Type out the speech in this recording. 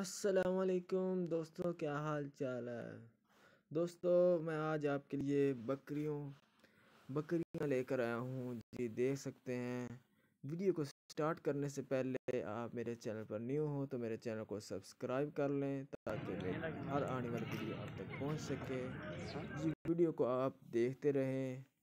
असलकुम दोस्तों क्या हाल चाल है दोस्तों मैं आज आपके लिए बकरियों बकरियां लेकर आया हूँ जी देख सकते हैं वीडियो को स्टार्ट करने से पहले आप मेरे चैनल पर न्यू हो तो मेरे चैनल को सब्सक्राइब कर लें ताकि हर आने वाली वीडियो आप तक पहुँच सके जी वीडियो को आप देखते रहें